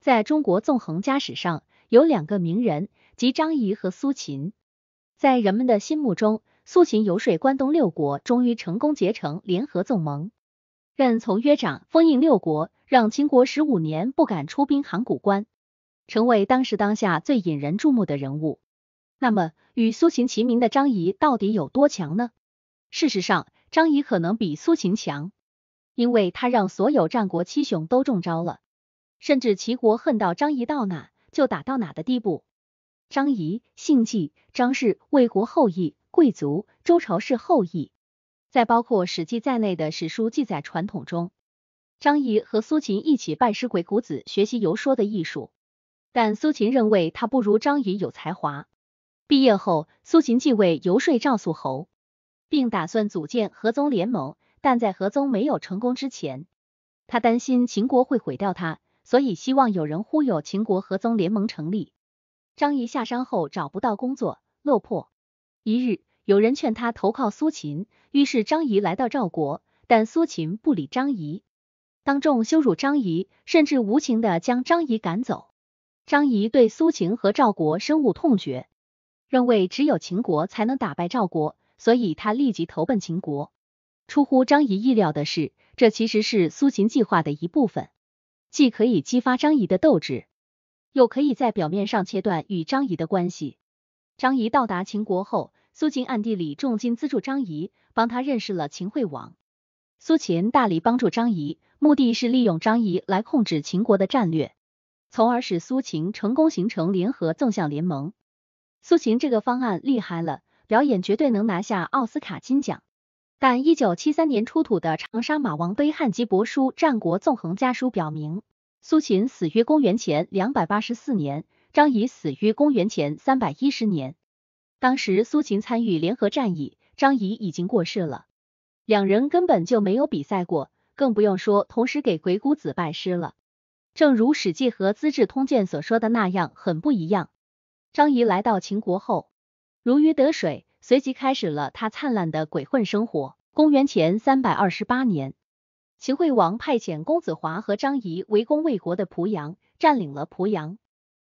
在中国纵横家史上，有两个名人，即张仪和苏秦。在人们的心目中，苏秦游说关东六国，终于成功结成联合纵盟，任从约长，封印六国，让秦国十五年不敢出兵函谷关，成为当时当下最引人注目的人物。那么，与苏秦齐名的张仪到底有多强呢？事实上，张仪可能比苏秦强，因为他让所有战国七雄都中招了。甚至齐国恨到张仪到哪就打到哪的地步。张仪姓季，张氏魏国后裔，贵族，周朝氏后裔。在包括《史记》在内的史书记载传统中，张仪和苏秦一起拜师鬼谷子学习游说的艺术。但苏秦认为他不如张仪有才华。毕业后，苏秦继位游说赵肃侯，并打算组建合宗联盟。但在合宗没有成功之前，他担心秦国会毁掉他。所以希望有人忽悠秦国和宗联盟成立。张仪下山后找不到工作，落魄。一日，有人劝他投靠苏秦，于是张仪来到赵国，但苏秦不理张仪，当众羞辱张仪，甚至无情地将张仪赶走。张仪对苏秦和赵国深恶痛绝，认为只有秦国才能打败赵国，所以他立即投奔秦国。出乎张仪意料的是，这其实是苏秦计划的一部分。既可以激发张仪的斗志，又可以在表面上切断与张仪的关系。张仪到达秦国后，苏秦暗地里重金资助张仪，帮他认识了秦惠王。苏秦大力帮助张仪，目的是利用张仪来控制秦国的战略，从而使苏秦成功形成联合纵向联盟。苏秦这个方案厉害了，表演绝对能拿下奥斯卡金奖。但一九七三年出土的长沙马王堆汉籍帛书《战国纵横家书》表明，苏秦死于公元前两百八十四年，张仪死于公元前三百一十年。当时苏秦参与联合战役，张仪已经过世了，两人根本就没有比赛过，更不用说同时给鬼谷子拜师了。正如《史记》和《资治通鉴》所说的那样，很不一样。张仪来到秦国后，如鱼得水。随即开始了他灿烂的鬼混生活。公元前三百二十八年，秦惠王派遣公子华和张仪围攻魏国的濮阳，占领了濮阳。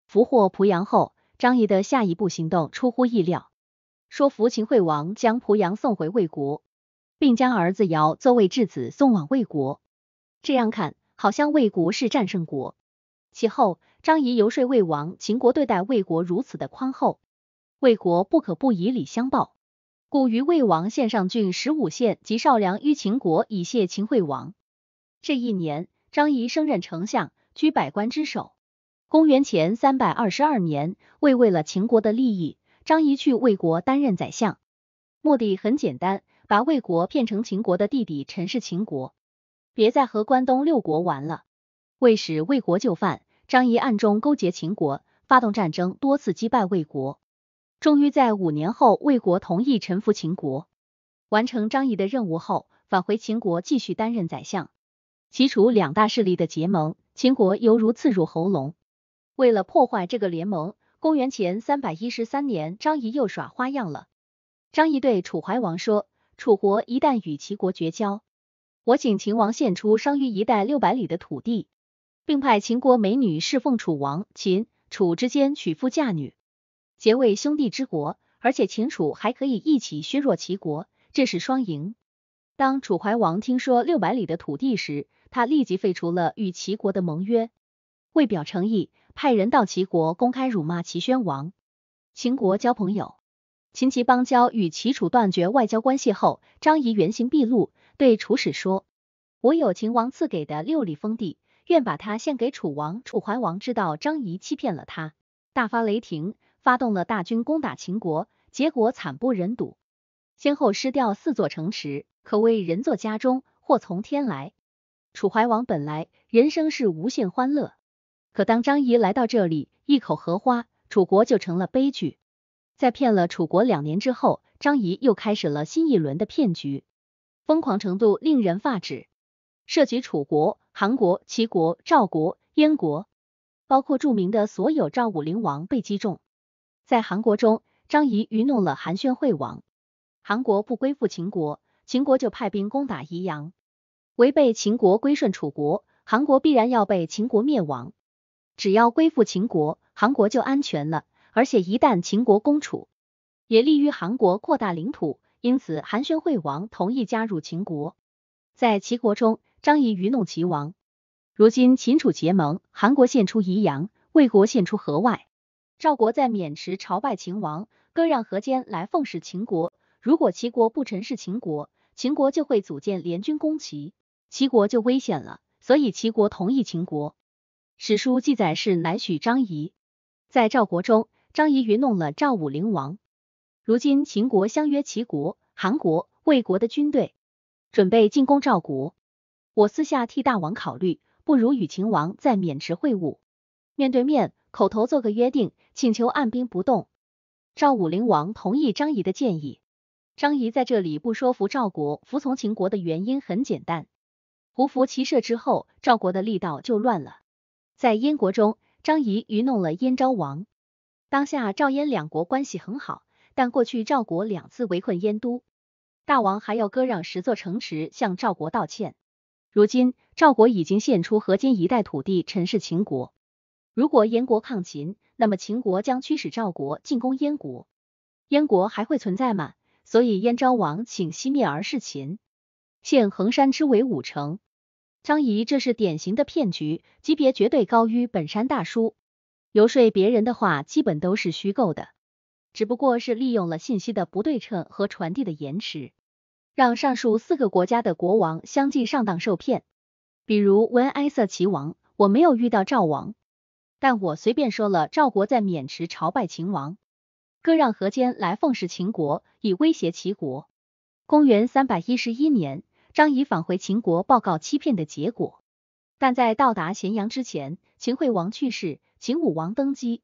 俘获濮阳后，张仪的下一步行动出乎意料，说服秦惠王将濮阳送回魏国，并将儿子尧作为质子送往魏国。这样看，好像魏国是战胜国。其后，张仪游说魏王，秦国对待魏国如此的宽厚。魏国不可不以礼相报，故于魏王献上郡十五县及少梁于秦国，以谢秦惠王。这一年，张仪升任丞相，居百官之首。公元前三百二十二年，为为了秦国的利益，张仪去魏国担任宰相，目的很简单，把魏国骗成秦国的弟弟，陈氏秦国，别再和关东六国玩了。为使魏国就范，张仪暗中勾结秦国，发动战争，多次击败魏国。终于在五年后，魏国同意臣服秦国。完成张仪的任务后，返回秦国继续担任宰相。齐楚两大势力的结盟，秦国犹如刺入喉咙。为了破坏这个联盟，公元前三百一十三年，张仪又耍花样了。张仪对楚怀王说，楚国一旦与齐国绝交，我请秦王献出商於一带六百里的土地，并派秦国美女侍奉楚王，秦楚之间娶夫嫁女。结为兄弟之国，而且秦楚还可以一起削弱齐国，这是双赢。当楚怀王听说六百里的土地时，他立即废除了与齐国的盟约，为表诚意，派人到齐国公开辱骂齐宣王。秦国交朋友，秦齐邦交与齐楚断绝外交关系后，张仪原形毕露，对楚使说：“我有秦王赐给的六里封地，愿把它献给楚王。”楚怀王知道张仪欺骗了他，大发雷霆。发动了大军攻打秦国，结果惨不忍睹，先后失掉四座城池，可谓人作家中祸从天来。楚怀王本来人生是无限欢乐，可当张仪来到这里，一口荷花，楚国就成了悲剧。在骗了楚国两年之后，张仪又开始了新一轮的骗局，疯狂程度令人发指，涉及楚国、韩国、齐国、赵国、燕国，包括著名的所有赵武灵王被击中。在韩国中，张仪愚弄了韩宣惠王，韩国不归附秦国，秦国就派兵攻打宜阳，违背秦国归顺楚国，韩国必然要被秦国灭亡。只要归附秦国，韩国就安全了，而且一旦秦国攻楚，也利于韩国扩大领土。因此，韩宣惠王同意加入秦国。在齐国中，张仪愚弄齐王，如今秦楚结盟，韩国献出宜阳，魏国献出河外。赵国在渑池朝拜秦王，割让河间来奉使秦国。如果齐国不臣侍秦国，秦国就会组建联军攻齐，齐国就危险了。所以齐国同意秦国。史书记载是南许张仪，在赵国中，张仪愚弄了赵武灵王。如今秦国相约齐国、韩国、魏国的军队，准备进攻赵国。我私下替大王考虑，不如与秦王在渑池会晤，面对面。口头做个约定，请求按兵不动。赵武灵王同意张仪的建议。张仪在这里不说服赵国服从秦国的原因很简单，胡服骑射之后，赵国的力道就乱了。在燕国中，张仪愚弄了燕昭王。当下赵燕两国关系很好，但过去赵国两次围困燕都，大王还要割让十座城池向赵国道歉。如今赵国已经献出河间一带土地，陈氏秦国。如果燕国抗秦，那么秦国将驱使赵国进攻燕国，燕国还会存在吗？所以燕昭王请西灭而弑秦，现衡山之为五城。张仪这是典型的骗局，级别绝对高于本山大叔。游说别人的话基本都是虚构的，只不过是利用了信息的不对称和传递的延迟，让上述四个国家的国王相继上当受骗。比如文埃瑟齐王，我没有遇到赵王。但我随便说了，赵国在渑池朝拜秦王，割让河间来奉侍秦国，以威胁齐国。公元三百一十一年，张仪返回秦国报告欺骗的结果。但在到达咸阳之前，秦惠王去世，秦武王登基。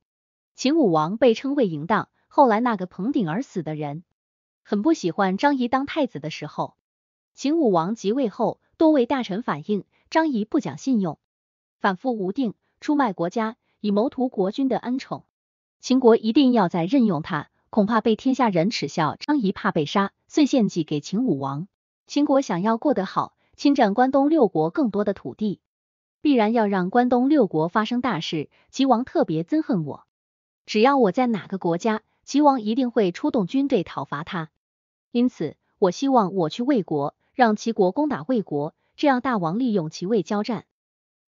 秦武王被称为嬴荡，后来那个捧顶而死的人，很不喜欢张仪当太子的时候。秦武王即位后，多位大臣反映张仪不讲信用，反复无定，出卖国家。以谋图国君的恩宠，秦国一定要再任用他，恐怕被天下人耻笑。张仪怕被杀，遂献计给秦武王。秦国想要过得好，侵占关东六国更多的土地，必然要让关东六国发生大事。齐王特别憎恨我，只要我在哪个国家，齐王一定会出动军队讨伐他。因此，我希望我去魏国，让齐国攻打魏国，这样大王利用齐魏交战。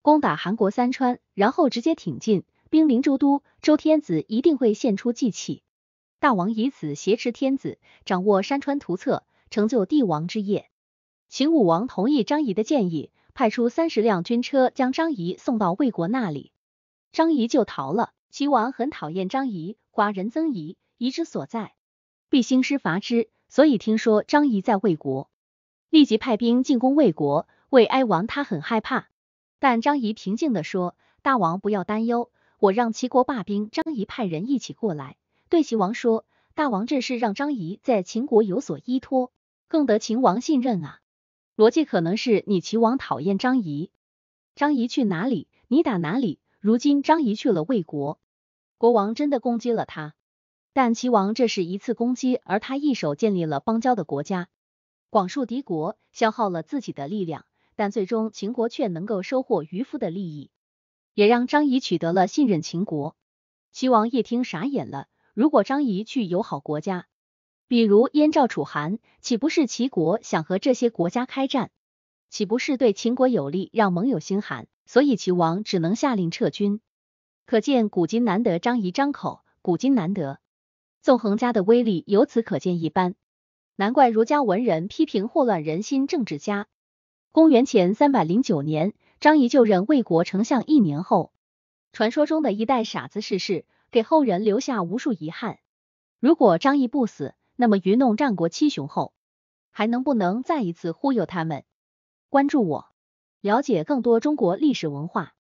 攻打韩国三川，然后直接挺进，兵临周都，周天子一定会献出祭器。大王以此挟持天子，掌握山川图册，成就帝王之业。秦武王同意张仪的建议，派出三十辆军车将张仪送到魏国那里，张仪就逃了。齐王很讨厌张仪，寡人曾仪，仪之所在，必兴师伐之。所以听说张仪在魏国，立即派兵进攻魏国。魏哀王他很害怕。但张仪平静地说，大王不要担忧，我让齐国罢兵，张仪派人一起过来，对齐王说，大王这事让张仪在秦国有所依托，更得秦王信任啊。逻辑可能是你齐王讨厌张仪，张仪去哪里，你打哪里。如今张仪去了魏国，国王真的攻击了他，但齐王这是一次攻击，而他一手建立了邦交的国家，广树敌国，消耗了自己的力量。但最终秦国却能够收获渔夫的利益，也让张仪取得了信任。秦国齐王一听傻眼了，如果张仪去友好国家，比如燕赵楚韩，岂不是齐国想和这些国家开战？岂不是对秦国有利，让盟友心寒？所以齐王只能下令撤军。可见古今难得张仪张口，古今难得纵横家的威力，由此可见一斑。难怪儒家文人批评祸乱人心政治家。公元前三百零九年，张仪就任魏国丞相一年后，传说中的一代傻子逝世，给后人留下无数遗憾。如果张仪不死，那么愚弄战国七雄后，还能不能再一次忽悠他们？关注我，了解更多中国历史文化。